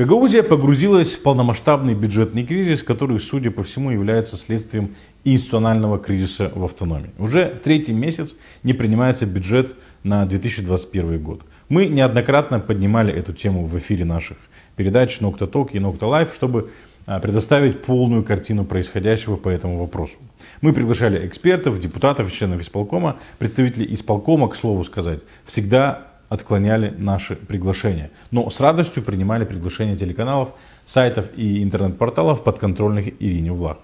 Гагаузия погрузилась в полномасштабный бюджетный кризис, который, судя по всему, является следствием институционального кризиса в автономии. Уже третий месяц не принимается бюджет на 2021 год. Мы неоднократно поднимали эту тему в эфире наших передач «Нокта Ток» и «Нокта Лайф», чтобы а, предоставить полную картину происходящего по этому вопросу. Мы приглашали экспертов, депутатов, членов исполкома, представителей исполкома, к слову сказать, всегда отклоняли наши приглашения. Но с радостью принимали приглашения телеканалов, сайтов и интернет-порталов подконтрольных Ирине Влах.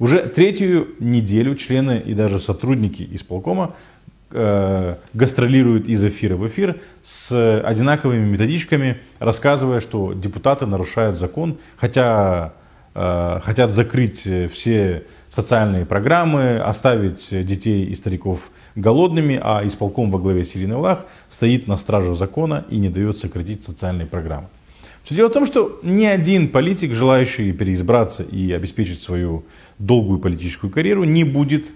Уже третью неделю члены и даже сотрудники исполкома э, гастролируют из эфира в эфир с одинаковыми методичками, рассказывая, что депутаты нарушают закон, хотя э, хотят закрыть все социальные программы, оставить детей и стариков голодными, а исполком во главе с Ириной Влах стоит на страже закона и не дает сократить социальные программы. Все дело в том, что ни один политик, желающий переизбраться и обеспечить свою долгую политическую карьеру, не будет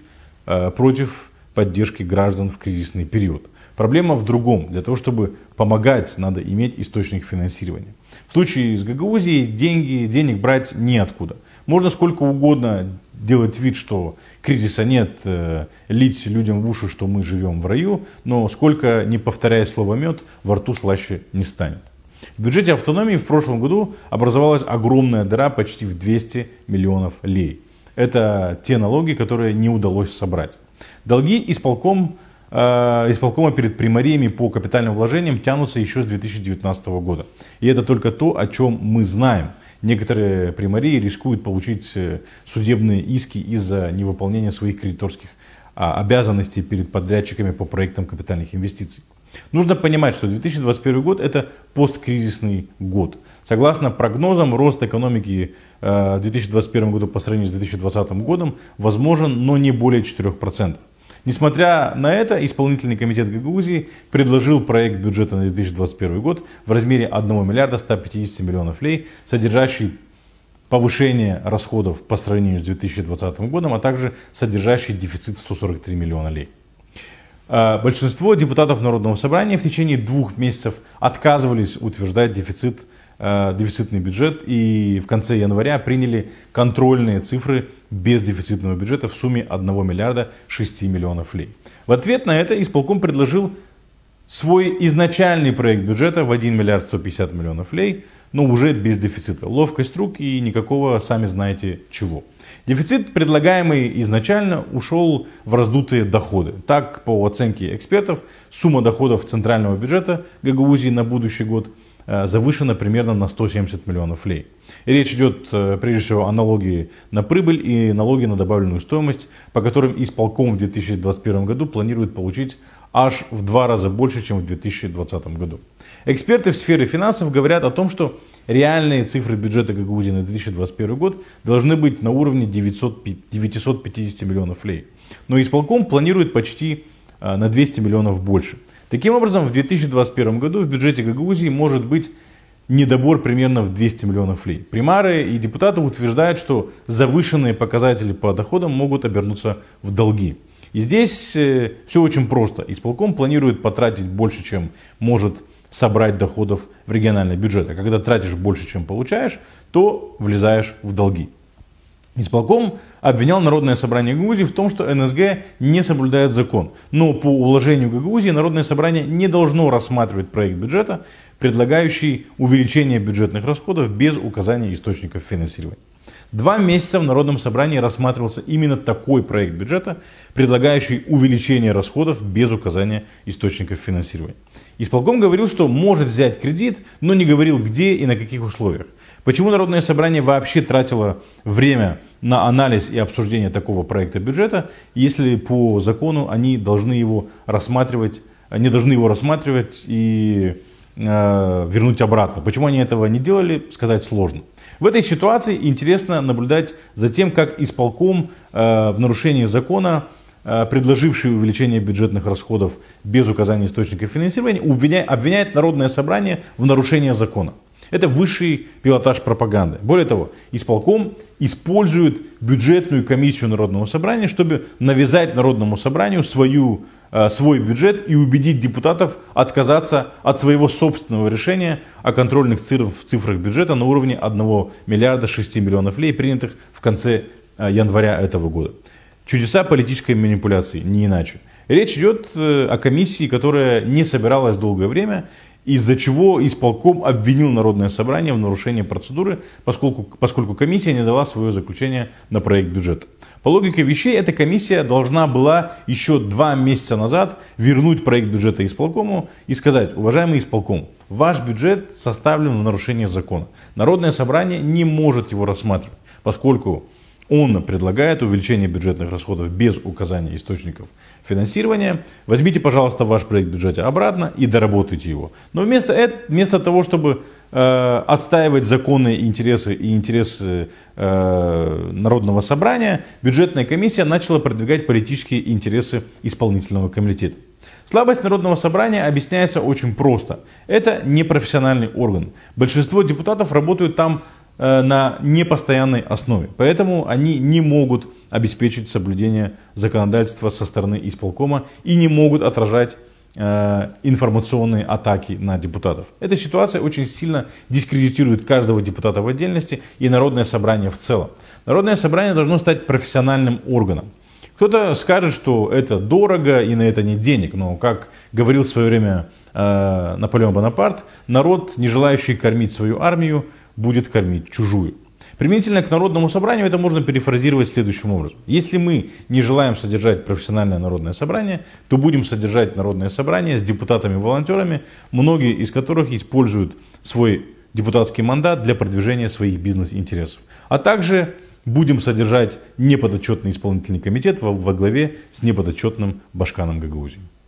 э, против поддержки граждан в кризисный период. Проблема в другом. Для того, чтобы помогать, надо иметь источник финансирования. В случае с Гагаузией деньги, денег брать неоткуда. Можно сколько угодно делать вид, что кризиса нет, э, лить людям в уши, что мы живем в раю, но сколько не повторяя слово мед, во рту слаще не станет. В бюджете автономии в прошлом году образовалась огромная дыра почти в 200 миллионов лей. Это те налоги, которые не удалось собрать. Долги исполком Э, исполкома перед примариями по капитальным вложениям тянутся еще с 2019 года. И это только то, о чем мы знаем. Некоторые примарии рискуют получить э, судебные иски из-за невыполнения своих кредиторских а, обязанностей перед подрядчиками по проектам капитальных инвестиций. Нужно понимать, что 2021 год это посткризисный год. Согласно прогнозам, рост экономики в 2021 году по сравнению с 2020 годом возможен, но не более 4%. Несмотря на это, исполнительный комитет Гагаузии предложил проект бюджета на 2021 год в размере 1 миллиарда 150 миллионов лей, содержащий повышение расходов по сравнению с 2020 годом, а также содержащий дефицит 143 миллиона лей. А, большинство депутатов Народного собрания в течение двух месяцев отказывались утверждать дефицит Э, дефицитный бюджет и в конце января приняли контрольные цифры без дефицитного бюджета в сумме 1 миллиарда 6 миллионов лей. В ответ на это исполком предложил свой изначальный проект бюджета в 1 миллиард 150 миллионов лей, но уже без дефицита. Ловкость рук и никакого, сами знаете, чего. Дефицит, предлагаемый изначально, ушел в раздутые доходы. Так, по оценке экспертов, сумма доходов центрального бюджета Гагаузии на будущий год – Э, завышена примерно на 170 миллионов лей. И речь идет э, прежде всего о налоге на прибыль и налоге на добавленную стоимость, по которым исполком в 2021 году планирует получить аж в два раза больше, чем в 2020 году. Эксперты в сфере финансов говорят о том, что реальные цифры бюджета Гагаузии на 2021 год должны быть на уровне 900, 950 миллионов лей. Но исполком планирует почти э, на 200 миллионов больше – Таким образом, в 2021 году в бюджете Гагаузии может быть недобор примерно в 200 миллионов лей. Примары и депутаты утверждают, что завышенные показатели по доходам могут обернуться в долги. И здесь э, все очень просто. Исполком планирует потратить больше, чем может собрать доходов в региональный бюджет. А когда тратишь больше, чем получаешь, то влезаешь в долги. Исполком обвинял Народное собрание Гагаузии в том, что НСГ не соблюдает закон. Но по уложению Гагаузии Народное собрание не должно рассматривать проект бюджета, предлагающий увеличение бюджетных расходов без указания источников финансирования. Два месяца в Народном собрании рассматривался именно такой проект бюджета, предлагающий увеличение расходов без указания источников финансирования. Исполком говорил, что может взять кредит, но не говорил где и на каких условиях. Почему Народное собрание вообще тратило время на анализ и обсуждение такого проекта бюджета, если по закону они должны его рассматривать, они должны его рассматривать и э, вернуть обратно? Почему они этого не делали, сказать сложно. В этой ситуации интересно наблюдать за тем, как исполком э, в нарушении закона э, предложивший увеличение бюджетных расходов без указания источника финансирования, обвиняет, обвиняет Народное собрание в нарушении закона. Это высший пилотаж пропаганды. Более того, исполком использует бюджетную комиссию Народного собрания, чтобы навязать Народному собранию свою, э, свой бюджет и убедить депутатов отказаться от своего собственного решения о контрольных цифрах бюджета на уровне 1 миллиарда 6 миллионов лей, принятых в конце э, января этого года. Чудеса политической манипуляции, не иначе. Речь идет э, о комиссии, которая не собиралась долгое время из-за чего исполком обвинил Народное собрание в нарушении процедуры, поскольку, поскольку комиссия не дала свое заключение на проект бюджета. По логике вещей, эта комиссия должна была еще два месяца назад вернуть проект бюджета исполкому и сказать, уважаемый исполком, ваш бюджет составлен в нарушении закона. Народное собрание не может его рассматривать, поскольку он предлагает увеличение бюджетных расходов без указания источников финансирования. Возьмите, пожалуйста, ваш проект бюджета обратно и доработайте его. Но вместо, этого, вместо того, чтобы э, отстаивать законные интересы и интересы э, Народного собрания, бюджетная комиссия начала продвигать политические интересы исполнительного комитета. Слабость Народного собрания объясняется очень просто. Это непрофессиональный орган. Большинство депутатов работают там Э, на непостоянной основе. Поэтому они не могут обеспечить соблюдение законодательства со стороны исполкома и не могут отражать э, информационные атаки на депутатов. Эта ситуация очень сильно дискредитирует каждого депутата в отдельности и Народное собрание в целом. Народное собрание должно стать профессиональным органом. Кто-то скажет, что это дорого и на это нет денег, но, как говорил в свое время э, Наполеон Бонапарт, народ, не желающий кормить свою армию, будет кормить чужую. Применительно к народному собранию это можно перефразировать следующим образом. Если мы не желаем содержать профессиональное народное собрание, то будем содержать народное собрание с депутатами-волонтерами, многие из которых используют свой депутатский мандат для продвижения своих бизнес-интересов. А также будем содержать неподотчетный исполнительный комитет во, во главе с неподотчетным Башканом Гагаузием.